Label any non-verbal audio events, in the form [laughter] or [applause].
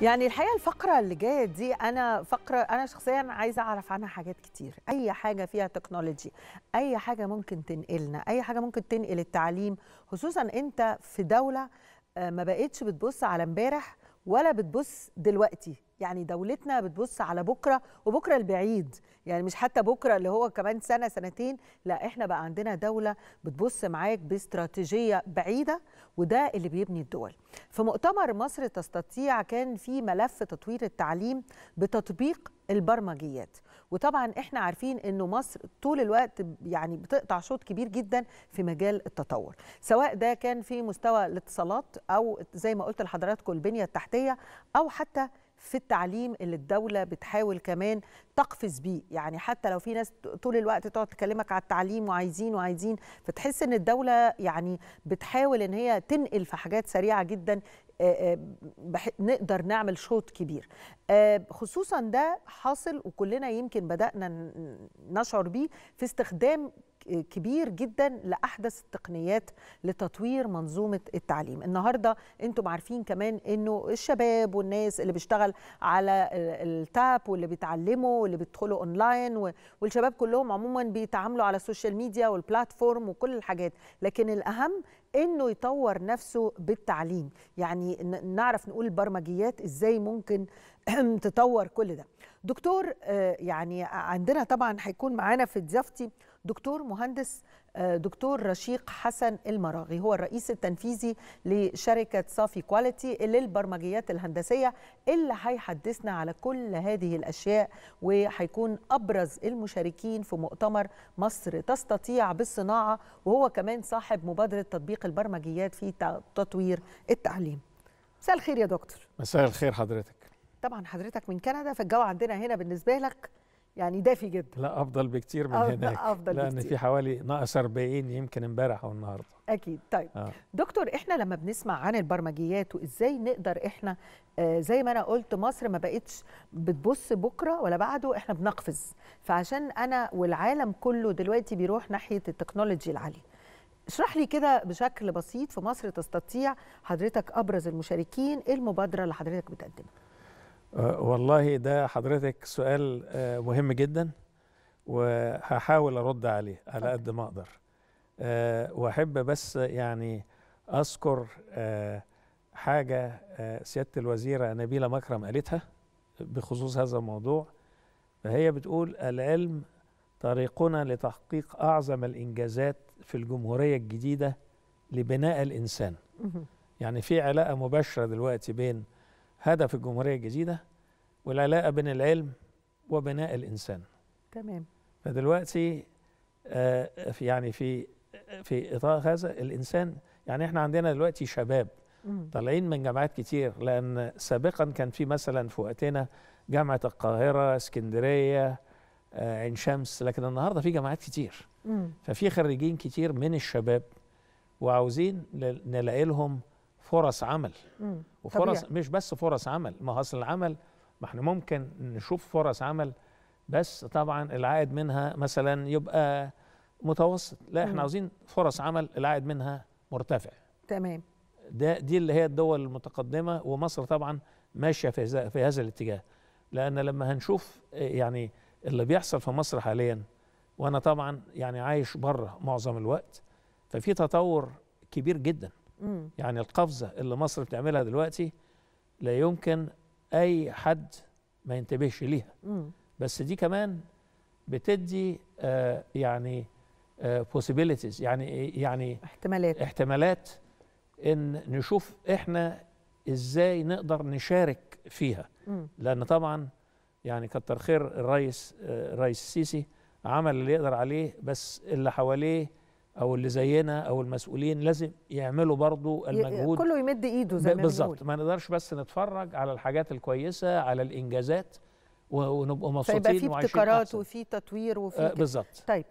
يعني الحقيقه الفقره اللي جايه دي انا فقره انا شخصيا عايزه اعرف عنها حاجات كتير اي حاجه فيها تكنولوجي اي حاجه ممكن تنقلنا اي حاجه ممكن تنقل التعليم خصوصا انت في دوله آه، ما بقتش بتبص على امبارح ولا بتبص دلوقتي يعني دولتنا بتبص على بكره وبكره البعيد يعني مش حتى بكره اللي هو كمان سنه سنتين لا احنا بقى عندنا دوله بتبص معاك باستراتيجيه بعيده وده اللي بيبني الدول في مؤتمر مصر تستطيع كان في ملف تطوير التعليم بتطبيق البرمجيات وطبعا احنا عارفين انه مصر طول الوقت يعني بتقطع شوط كبير جدا في مجال التطور سواء ده كان في مستوى الاتصالات او زي ما قلت لحضراتكم البنيه التحتيه او حتى في التعليم اللي الدولة بتحاول كمان تقفز بيه يعني حتى لو في ناس طول الوقت تقعد تكلمك على التعليم وعايزين وعايزين فتحس ان الدولة يعني بتحاول ان هي تنقل في حاجات سريعة جدا نقدر نعمل شوط كبير خصوصا ده حاصل وكلنا يمكن بدأنا نشعر بيه في استخدام كبير جدا لاحدث التقنيات لتطوير منظومه التعليم النهارده انتم عارفين كمان انه الشباب والناس اللي بيشتغل على التاب واللي بيتعلموا واللي بيدخلوا اونلاين والشباب كلهم عموما بيتعاملوا على السوشيال ميديا والبلاتفورم وكل الحاجات لكن الاهم انه يطور نفسه بالتعليم يعني نعرف نقول البرمجيات ازاي ممكن [clears throat] تطور كل ده دكتور آه، يعني عندنا طبعا هيكون معانا في ضيافتي دكتور مهندس دكتور رشيق حسن المراغي هو الرئيس التنفيذي لشركة صافي كواليتي للبرمجيات الهندسية اللي هيحدثنا على كل هذه الأشياء وهيكون أبرز المشاركين في مؤتمر مصر تستطيع بالصناعة وهو كمان صاحب مبادرة تطبيق البرمجيات في تطوير التعليم مساء الخير يا دكتور مساء الخير حضرتك طبعا حضرتك من كندا فالجو عندنا هنا بالنسبة لك يعني دافي جدا لا افضل بكتير من أفضل هناك أفضل لان بكتير. في حوالي ناقص 40 يمكن امبارح او النهارده اكيد طيب آه. دكتور احنا لما بنسمع عن البرمجيات وازاي نقدر احنا آه زي ما انا قلت مصر ما بقتش بتبص بكره ولا بعده احنا بنقفز فعشان انا والعالم كله دلوقتي بيروح ناحيه التكنولوجي العاليه اشرح لي كده بشكل بسيط في مصر تستطيع حضرتك ابرز المشاركين ايه المبادره اللي حضرتك بتقدمها أه، والله ده حضرتك سؤال أه، مهم جدا وهحاول ارد عليه على قد ما اقدر أه، واحب بس يعني اذكر حاجه سياده الوزيره نبيله مكرم قالتها بخصوص هذا الموضوع فهي بتقول العلم طريقنا لتحقيق اعظم الانجازات في الجمهوريه الجديده لبناء الانسان يعني في علاقه مباشره دلوقتي بين هدف الجمهورية الجديدة والعلاقة بين العلم وبناء الإنسان تمام فدلوقتي آه، في يعني في في إطار هذا الإنسان يعني إحنا عندنا دلوقتي شباب طالعين من جامعات كتير لأن سابقا كان في مثلا في وقتنا جامعة القاهرة اسكندرية آه، عين شمس لكن النهاردة في جامعات كتير ففي خريجين كتير من الشباب وعاوزين نلاقي لهم فرص عمل وفرص طبيعي. مش بس فرص عمل ما اصل العمل ما احنا ممكن نشوف فرص عمل بس طبعا العائد منها مثلا يبقى متوسط لا احنا مم. عاوزين فرص عمل العائد منها مرتفع تمام ده دي اللي هي الدول المتقدمه ومصر طبعا ماشيه في في هذا الاتجاه لان لما هنشوف آه، يعني اللي بيحصل في مصر حاليا وانا طبعا يعني عايش بره معظم الوقت ففي تطور كبير جدا مم. يعني القفزه اللي مصر بتعملها دلوقتي لا يمكن اي حد ما ينتبهش ليها مم. بس دي كمان بتدي آه يعني بوسيبيليتيز آه يعني يعني احتمالات احتمالات ان نشوف احنا ازاي نقدر نشارك فيها مم. لان طبعا يعني كتر خير الرئيس آه الرئيس السيسي عمل اللي يقدر عليه بس اللي حواليه او اللي زينا او المسؤولين لازم يعملوا برضو المجهود كله يمد ايده زي ما بالظبط ما نقدرش بس نتفرج على الحاجات الكويسه على الانجازات ونبقى مبسوطين فيبقى في ابتكارات وفي تطوير وفي آه بالظبط طيب